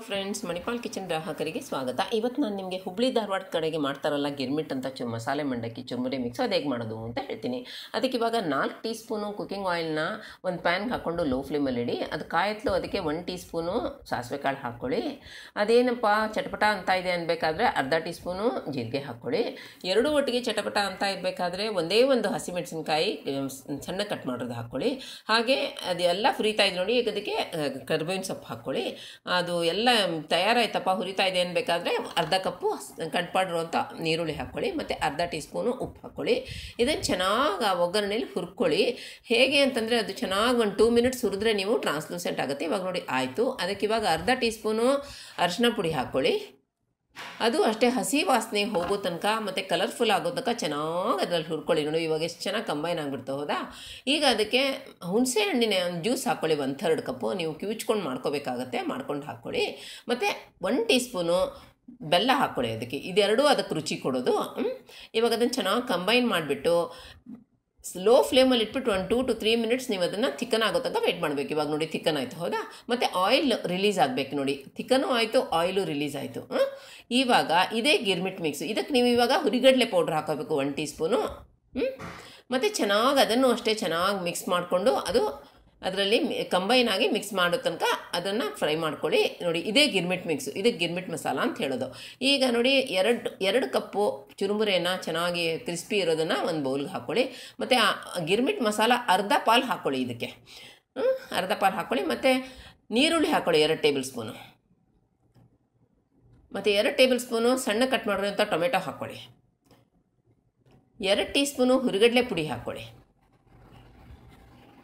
hello friends Manipal kitchen ಗ್ರಾಹಕರಿಗೆ ಸ್ವಾಗತ ಇವತ್ತು ನಾನು ನಿಮಗೆ ಹುಬ್ಳಿ ಧಾರವಾಡ ಕಡೆಗೆ ಮಾಡ್ತಾರಲ್ಲ ಗಿರ್ಮಿಟ್ ಅಂತ ಚು ಮಸಾಲೆ ಮಂಡಕ್ಕಿ ಚುಮುರಿ ಮಿಕ್ಸ್ ಅದು ಹೇಗೆ ಮಾಡೋದು ಅಂತ ಹೇಳ್ತೀನಿ ಅದಕ್ಕೆ ಇವಾಗ ನಾಲ್ಕು ಟೀ ಸ್ಪೂನು ಕುಕಿಂಗ್ ಆಯಿಲ್ನ ಒಂದು ಪ್ಯಾನ್ಗೆ ಹಾಕ್ಕೊಂಡು ಲೋ ಫ್ಲೇಮಲ್ಲಿ ಇಡಿ ಅದು ಕಾಯತ್ಲು ಅದಕ್ಕೆ ಒನ್ ಟೀ ಸ್ಪೂನು ಸಾಸಿವೆ ಕಾಳು ಹಾಕ್ಕೊಳ್ಳಿ ಅದೇನಪ್ಪ ಚಟಪಟ ಅಂತ ಇದೆ ಅನ್ಬೇಕಾದ್ರೆ ಅರ್ಧ ಟೀ ಸ್ಪೂನು ಜೀರಿಗೆ ಹಾಕ್ಕೊಳ್ಳಿ ಎರಡು ಒಟ್ಟಿಗೆ ಚಟಪಟ ಅಂತ ಇರಬೇಕಾದ್ರೆ ಒಂದೇ ಒಂದು ಹಸಿ ಹಸಿಮೆಣಸಿನ್ಕಾಯಿ ಸಣ್ಣ ಕಟ್ ಮಾಡೋದು ಹಾಕ್ಕೊಳ್ಳಿ ಹಾಗೆ ಅದೆಲ್ಲ ಫ್ರೀತಾಯಿದ್ ನೋಡಿ ಈಗ ಅದಕ್ಕೆ ಕರ್ಬೇವಿನ ಸೊಪ್ಪು ಹಾಕ್ಕೊಳ್ಳಿ ಅದು ಎಲ್ಲ ತಯಾರಾಯ್ತಪ್ಪ ಹುರಿತಾ ಇದೆ ಅನ್ಬೇಕಾದ್ರೆ ಅರ್ಧ ಕಪ್ಪು ಕಟ್ ಅಂತ ನೀರುಳ್ಳಿ ಹಾಕ್ಕೊಳ್ಳಿ ಮತ್ತು ಅರ್ಧ ಟೀ ಸ್ಪೂನು ಉಪ್ಪು ಹಾಕ್ಕೊಳ್ಳಿ ಇದನ್ನು ಚೆನ್ನಾಗಿ ಆ ಒಗ್ಗರಣೆಯಲ್ಲಿ ಹುರ್ಕೊಳ್ಳಿ ಹೇಗೆ ಅಂತಂದರೆ ಅದು ಚೆನ್ನಾಗಿ ಒಂದು ಟೂ ಮಿನಿಟ್ಸ್ ಹುರಿದ್ರೆ ನೀವು ಟ್ರಾನ್ಸ್ಲೂಸೆಂಟ್ ಆಗುತ್ತೆ ಇವಾಗ ನೋಡಿ ಆಯಿತು ಅದಕ್ಕೆ ಇವಾಗ ಅರ್ಧ ಟೀ ಸ್ಪೂನು ಅರಿಶಿನ ಪುಡಿ ಹಾಕ್ಕೊಳ್ಳಿ ಅದು ಅಷ್ಟೇ ಹಸಿ ವಾಸನೆ ಹೋಗೋ ತನಕ ಮತ್ತು ಕಲರ್ಫುಲ್ ಆಗೋ ತನಕ ಚೆನ್ನಾಗಿ ಅದರಲ್ಲಿ ಹುರ್ಕೊಳ್ಳಿ ನೋಡಿ ಇವಾಗ ಎಷ್ಟು ಚೆನ್ನಾಗಿ ಕಂಬೈನ್ ಆಗಿಬಿಡ್ತಾ ಹೌದಾ ಈಗ ಅದಕ್ಕೆ ಹುಣಸೆ ಹಣ್ಣಿನ ಜ್ಯೂಸ್ ಹಾಕ್ಕೊಳ್ಳಿ ಒಂದು ಥರ್ಡ್ ಕಪ್ಪು ನೀವು ಕಿವಿಚ್ಕೊಂಡು ಮಾಡ್ಕೋಬೇಕಾಗತ್ತೆ ಮಾಡ್ಕೊಂಡು ಹಾಕ್ಕೊಳ್ಳಿ ಮತ್ತು ಒನ್ ಟೀ ಸ್ಪೂನು ಬೆಲ್ಲ ಹಾಕ್ಕೊಳ್ಳಿ ಅದಕ್ಕೆ ಇದೆರಡೂ ಅದಕ್ಕೆ ರುಚಿ ಕೊಡೋದು ಇವಾಗ ಅದನ್ನು ಚೆನ್ನಾಗಿ ಕಂಬೈನ್ ಮಾಡಿಬಿಟ್ಟು ಸ್ಲೋ ಫ್ಲೇಮಲ್ಲಿ ಇಟ್ಬಿಟ್ಟು ಒಂದು ಟೂ ಟು ತ್ರೀ ಮಿನಿಟ್ಸ್ ನೀವು ಅದನ್ನು ಥಿಕನ್ ಆಗೋ ತನಕ ವೆಯ್ಟ್ ಮಾಡಬೇಕು ಇವಾಗ ನೋಡಿ ಥಿಕನ್ ಆಯಿತು ಹೌದಾ ಮತ್ತು ಆಯಿಲ್ ರಿಲೀಸ್ ಆಗಬೇಕು ನೋಡಿ ಥಿಕನ್ ಆಯಿತು ಆಯಿಲು ರಿಲೀಸ್ ಆಯಿತು ಇವಾಗ ಇದೇ ಗಿರ್ಮಿಟ್ ಮಿಕ್ಸ್ ಇದಕ್ಕೆ ನೀವು ಇವಾಗ ಹುರಿಗಡಲೆ ಪೌಡ್ರ್ ಹಾಕೋಬೇಕು ಒನ್ ಟೀ ಸ್ಪೂನು ಮತ್ತು ಚೆನ್ನಾಗಿ ಅದನ್ನು ಅಷ್ಟೇ ಚೆನ್ನಾಗಿ ಮಿಕ್ಸ್ ಮಾಡಿಕೊಂಡು ಅದು ಅದರಲ್ಲಿ ಕಂಬೈನ್ ಆಗಿ ಮಿಕ್ಸ್ ಮಾಡೋ ತನಕ ಅದನ್ನು ಫ್ರೈ ಮಾಡ್ಕೊಳ್ಳಿ ನೋಡಿ ಇದೇ ಗಿರ್ಮಿಟ್ ಮಿಕ್ಸ್ ಇದು ಗಿರ್ಮಿಟ್ ಮಸಾಲ ಅಂತ ಹೇಳೋದು ಈಗ ನೋಡಿ ಎರಡು ಎರಡು ಕಪ್ಪು ಚುರುಮುರೆಯನ್ನು ಚೆನ್ನಾಗಿ ಕ್ರಿಸ್ಪಿ ಇರೋದನ್ನು ಒಂದು ಬೌಲ್ಗೆ ಹಾಕ್ಕೊಳ್ಳಿ ಮತ್ತು ಗಿರ್ಮಿಟ್ ಮಸಾಲ ಅರ್ಧ ಪಾಲು ಹಾಕ್ಕೊಳ್ಳಿ ಇದಕ್ಕೆ ಅರ್ಧ ಪಾಲು ಹಾಕ್ಕೊಳ್ಳಿ ಮತ್ತು ನೀರುಳ್ಳಿ ಹಾಕ್ಕೊಳ್ಳಿ ಎರಡು ಟೇಬಲ್ ಸ್ಪೂನು ಮತ್ತು ಎರಡು ಟೇಬಲ್ ಸ್ಪೂನು ಸಣ್ಣ ಕಟ್ ಮಾಡಿರೋಂಥ ಟೊಮೆಟೊ ಹಾಕ್ಕೊಳ್ಳಿ ಎರಡು ಟೀ ಸ್ಪೂನು ಹುರುಗಡಲೆ ಪುಡಿ ಹಾಕ್ಕೊಳ್ಳಿ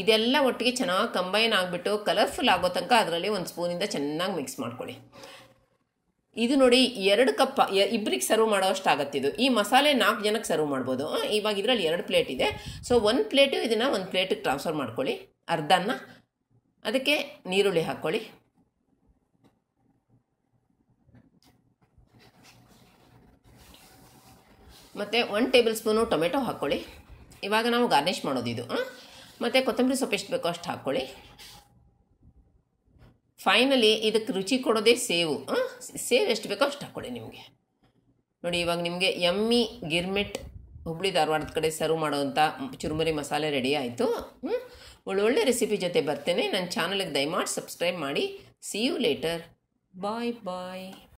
ಇದೆಲ್ಲ ಒಟ್ಟಿಗೆ ಚೆನ್ನಾಗಿ ಕಂಬೈನ್ ಆಗಿಬಿಟ್ಟು ಕಲರ್ಫುಲ್ ಆಗೋ ತನಕ ಅದರಲ್ಲಿ ಒಂದು ಸ್ಪೂನಿಂದ ಚೆನ್ನಾಗಿ ಮಿಕ್ಸ್ ಮಾಡ್ಕೊಳ್ಳಿ ಇದು ನೋಡಿ ಎರಡು ಕಪ್ ಇಬ್ಬರಿಗೆ ಸರ್ವ್ ಮಾಡೋ ಇದು ಈ ಮಸಾಲೆ ನಾಲ್ಕು ಜನಕ್ಕೆ ಸರ್ವ್ ಮಾಡ್ಬೋದು ಇವಾಗ ಇದರಲ್ಲಿ ಎರಡು ಪ್ಲೇಟ್ ಇದೆ ಸೊ ಒಂದು ಪ್ಲೇಟು ಇದನ್ನು ಒಂದು ಪ್ಲೇಟಿಗೆ ಟ್ರಾನ್ಸ್ಫರ್ ಮಾಡ್ಕೊಳ್ಳಿ ಅರ್ಧನ ಅದಕ್ಕೆ ನೀರುಳ್ಳಿ ಹಾಕ್ಕೊಳ್ಳಿ ಮತ್ತು ಒನ್ ಟೇಬಲ್ ಸ್ಪೂನು ಟೊಮೆಟೊ ಹಾಕ್ಕೊಳ್ಳಿ ಇವಾಗ ನಾವು ಗಾರ್ನಿಷ್ ಮಾಡೋದು ಇದು ಮತ್ತು ಕೊತ್ತಂಬರಿ ಸೊಪ್ಪು ಎಷ್ಟು ಬೇಕೋ ಅಷ್ಟು ಹಾಕ್ಕೊಳ್ಳಿ ಫೈನಲಿ ಇದಕ್ಕೆ ರುಚಿ ಕೊಡೋದೇ ಸೇವು ಸೇವ್ ಎಷ್ಟು ಬೇಕೋ ಅಷ್ಟು ಹಾಕ್ಕೊಳ್ಳಿ ನಿಮಗೆ ನೋಡಿ ಇವಾಗ ನಿಮಗೆ ಯಮ್ಮಿ ಗಿರ್ಮಿಟ್ ಹುಬ್ಳಿ ಧಾರವಾಡದ ಕಡೆ ಸರ್ವ್ ಮಾಡುವಂಥ ಚುರುಮುರಿ ಮಸಾಲೆ ರೆಡಿ ಆಯಿತು ಒಳ್ಳೊಳ್ಳೆ ರೆಸಿಪಿ ಜೊತೆ ಬರ್ತೇನೆ ನನ್ನ ಚಾನಲಿಗೆ ದಯಮಾಡಿ ಸಬ್ಸ್ಕ್ರೈಬ್ ಮಾಡಿ see you later bye bye